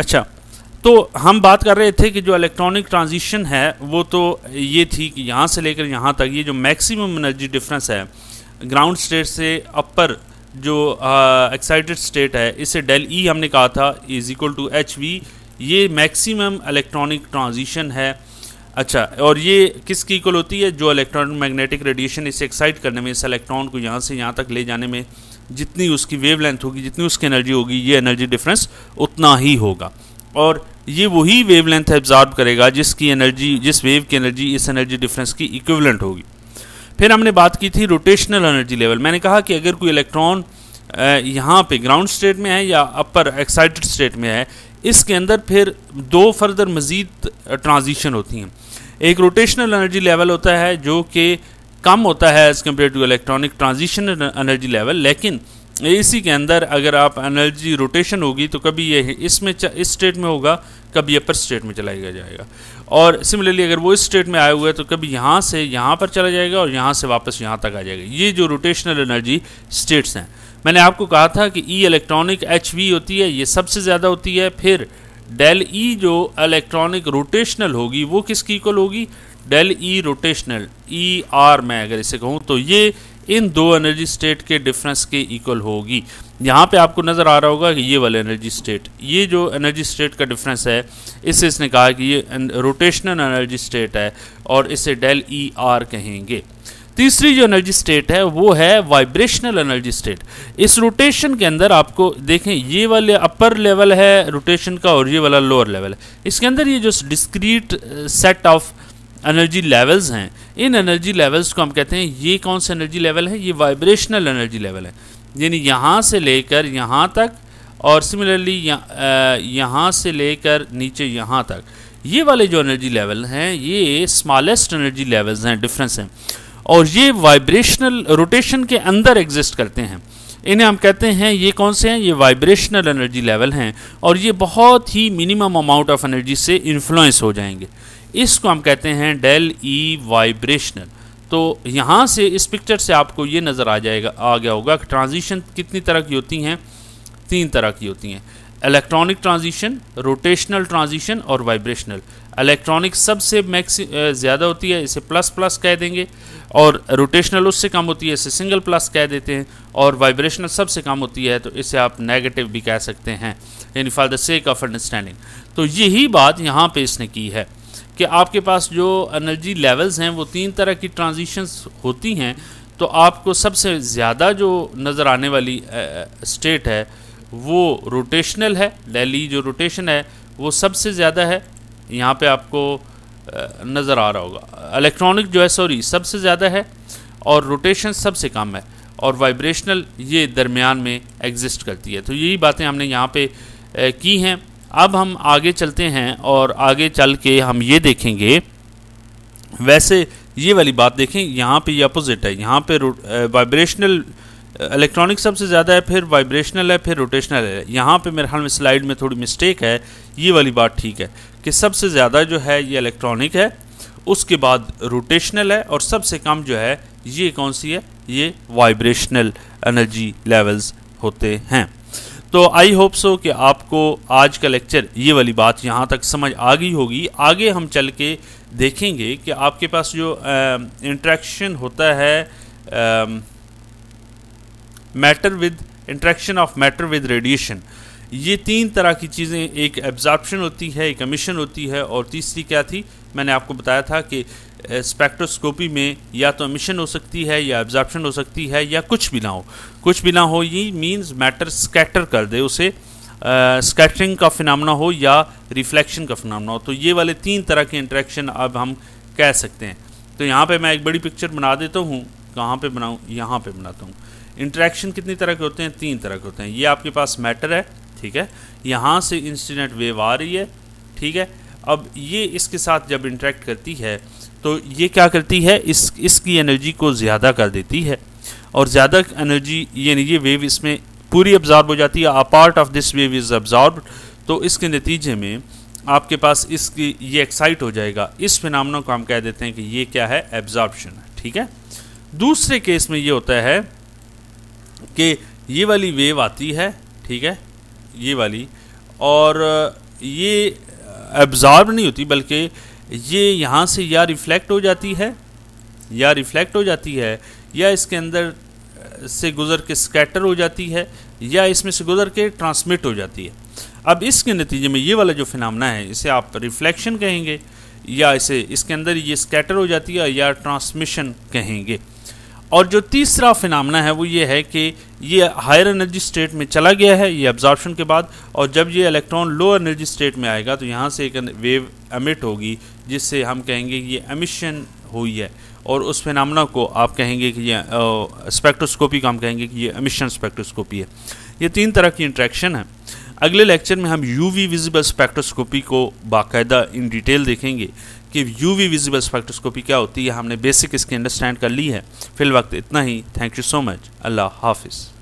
अच्छा तो हम बात कर रहे थे कि जो इलेक्ट्रॉनिक ट्रांजिशन है वो तो ये थी कि यहाँ से लेकर यहाँ तक ये जो मैक्सिमम एनर्जी डिफरेंस है ग्राउंड स्टेट से अपर जो एक्साइटेड स्टेट है इसे डेल ई e हमने कहा था is equal to H V ये मैक्सिमम इलेक्ट्रॉनिक ट्रांजिशन है अच्छा और ये किसकी इक्वल होती है जो इलेक्ट्रॉन मैग्नेटिक रेडिएशन इसे एक्साइट करने में इस इलेक्ट्रॉन को यहाँ से यहाँ तक ले जाने में जितनी उसकी वेवलेंथ होगी जितनी उसकी एनर्जी होगी ये एनर्जी डिफरेंस उतना ही होगा और ये वही वेवलेंथ एब्जॉर्ब करेगा जिसकी एनर्जी जिस वेव की एनर्जी इस एनर्जी डिफरेंस की इक्विवेलेंट होगी फिर हमने बात की थी रोटेशनल एनर्जी लेवल मैंने कहा कि अगर कोई इलेक्ट्रॉन यहाँ पे ग्राउंड स्टेट में है या अपर एक्साइटेड स्टेट में है इसके अंदर फिर दो फर्दर मज़ीद ट्रांजिशन होती हैं एक रोटेशनल एनर्जी लेवल होता है जो कि कम होता है as compare to electronic transitional energy level लेकिन एसी के अंदर अगर आप एनर्जी रोटेशन होगी तो कभी ये इसमें इस स्टेट में होगा कभी अपर स्टेट में चला गया जाएगा और सिमिलरली अगर वो इस स्टेट में आया हुआ है तो कभी यहाँ से यहाँ पर चला जाएगा और यहाँ से वापस यहाँ तक आ जाएगा ये जो रोटेशनल एनर्जी स्टेट्स हैं मैंने आपको कहा था कि ई इलेक्ट्रॉनिक एच वी होती है ये सबसे ज़्यादा होती है फिर डेल ई e जो इलेक्ट्रॉनिक रोटेशनल होगी वो किसकी इक्वल होगी del E rotational E R मैं अगर इसे कहूँ तो ये इन दो एनर्जी स्टेट के डिफरेंस के इक्वल होगी यहाँ पे आपको नज़र आ रहा होगा कि ये वाले एनर्जी स्टेट ये जो एनर्जी स्टेट का डिफरेंस है इससे इसने कहा कि ये रोटेशनल एनर्जी स्टेट है और इसे डेल ई आर कहेंगे तीसरी जो एनर्जी स्टेट है वो है वाइब्रेशनल एनर्जी स्टेट इस रोटेशन के अंदर आपको देखें ये वाले अपर लेवल है रोटेशन का और ये वाला लोअर लेवल है इसके अंदर ये जो discrete set of energy levels हैं इन एनर्जी लेवल्स को हम कहते हैं ये कौन सा एनर्जी लेवल है ये वाइब्रेशनल एनर्जी लेवल है यानी यहाँ से लेकर यहाँ तक और सिमिलरली यहाँ से लेकर नीचे यहाँ तक ये वाले जो एनर्जी लेवल हैं ये स्मॉलेस्ट एनर्जी लेवल्स हैं डिफरेंस हैं और ये वाइब्रेशनल रोटेशन के अंदर एग्जिस्ट करते हैं इन्हें हम कहते हैं ये कौन से हैं ये वाइब्रेशनल एनर्जी लेवल हैं और ये बहुत ही मिनिमम अमाउंट ऑफ एनर्जी से इन्फ्लुएंस हो जाएंगे इसको हम कहते हैं डेल ई वाइब्रेशनल तो यहाँ से इस पिक्चर से आपको ये नज़र आ जाएगा आ गया होगा कि ट्रांजिशन कितनी तरह की होती हैं तीन तरह की होती हैं इलेक्ट्रॉनिक ट्रांजिशन रोटेशनल ट्रांजिशन और वाइब्रेशनल इलेक्ट्रॉनिक सबसे मैक्स ज़्यादा होती है इसे प्लस प्लस कह देंगे और रोटेशनल उससे कम होती है इसे सिंगल प्लस कह देते हैं और वाइब्रेशनल सबसे कम होती है तो इसे आप नेगेटिव भी कह सकते हैं यानी for the sake of understanding तो यही बात यहाँ पे इसने की है कि आपके पास जो एनर्जी लेवल्स हैं वो तीन तरह की ट्रांजिशंस होती हैं तो आपको सबसे ज़्यादा जो नज़र आने वाली स्टेट है वो रोटेशनल है डेली जो रोटेशन है वो सबसे ज़्यादा है यहाँ पे आपको नज़र आ रहा होगा इलेक्ट्रॉनिक जो है सॉरी सबसे ज़्यादा है और रोटेशन सबसे कम है और वाइब्रेशनल ये दरमियान में एग्जिस्ट करती है तो यही बातें हमने यहाँ पे की हैं अब हम आगे चलते हैं और आगे चल के हम ये देखेंगे वैसे ये वाली बात देखें यहाँ पे ये अपोजिट है यहाँ पे वाइब्रेशनल इलेक्ट्रॉनिक सबसे ज़्यादा है फिर वाइब्रेशनल है फिर रोटेशनल है यहाँ पे मेरे ख्याल में स्लाइड में थोड़ी मिस्टेक है ये वाली बात ठीक है कि सबसे ज़्यादा जो है ये इलेक्ट्रॉनिक है उसके बाद रोटेशनल है और सबसे कम जो है ये कौन सी है ये वाइब्रेशनल एनर्जी लेवल्स होते हैं तो आई होप सो कि आपको आज का लेक्चर ये वाली बात यहाँ तक समझ आ गई होगी आगे हम चल के देखेंगे कि आपके पास जो इंट्रैक्शन होता है matter with interaction of matter with radiation ये तीन तरह की चीज़ें एक एब्जॉर्प्शन होती है एक अमिशन होती है और तीसरी क्या थी मैंने आपको बताया था कि स्पेक्ट्रोस्कोपी में या तो एमिशन हो सकती है या एब्जॉर्प्शन हो सकती है या कुछ भी ना हो कुछ भी ना हो ये मीन्स मैटर स्कैटर कर दे उसे स्कैटरिंग का फिनमना हो या रिफ्लेक्शन का फिनमना हो तो ये वाले तीन तरह के इंट्रैक्शन अब हम कह सकते हैं तो यहाँ पे मैं एक बड़ी पिक्चर बना देता हूँ कहाँ पे बनाऊँ यहाँ पे बनाता हूँ इंटरेक्शन कितनी तरह के होते हैं तीन तरह के होते हैं ये आपके पास मैटर है ठीक है यहाँ से इंसिडेंट वेव आ रही है ठीक है अब ये इसके साथ जब इंट्रैक्ट करती है तो ये क्या करती है इस इसकी एनर्जी को ज़्यादा कर देती है और ज़्यादा एनर्जी यानी ये वेव इसमें पूरी अब्ज़ॉर्ब हो जाती है a part of this wave is absorb तो इसके नतीजे में आपके पास इसकी ये एक्साइट हो जाएगा इस फिनामना को हम कह देते हैं कि ये क्या है एब्जॉर्बशन है ठीक है दूसरे केस में ये होता है कि ये वाली वेव आती है ठीक है ये वाली और ये एब्ज़ॉर्ब नहीं होती बल्कि ये यहाँ से या रिफ़्लेक्ट हो जाती है या रिफ़्लेक्ट हो जाती है या इसके अंदर से गुज़र के स्कैटर हो जाती है या इसमें से गुज़र के ट्रांसमिट हो जाती है अब इसके नतीजे में ये वाला जो फिनमना है इसे आप रिफ़्लेक्शन कहेंगे या इसे इसके अंदर ये स्कैटर हो जाती है या ट्रांसमिशन कहेंगे और जो तीसरा फिनामना है वो ये है कि ये हायर एनर्जी स्टेट में चला गया है ये एब्जॉर्प्शन के बाद और जब ये इलेक्ट्रॉन लोअर एनर्जी स्टेट में आएगा तो यहाँ से एक वेव एमिट होगी जिससे हम कहेंगे ये एमिशन हुई है और उस फिनामना को आप कहेंगे कि ये स्पेक्ट्रोस्कोपी को हम कहेंगे कि ये एमिशन स्पेक्ट्रोस्कोपी है ये तीन तरह की इंट्रैक्शन है अगले लेक्चर में हम यूवी विजिबल स्पेक्ट्रोस्कोपी को बाकायदा इन डिटेल देखेंगे कि यू वी विजिबल स्पेक्ट्रोस्कोपी क्या होती है हमने बेसिक इसकी अंडरस्टैंड कर ली है फिल वक्त इतना ही thank you so much Allah हाफिज़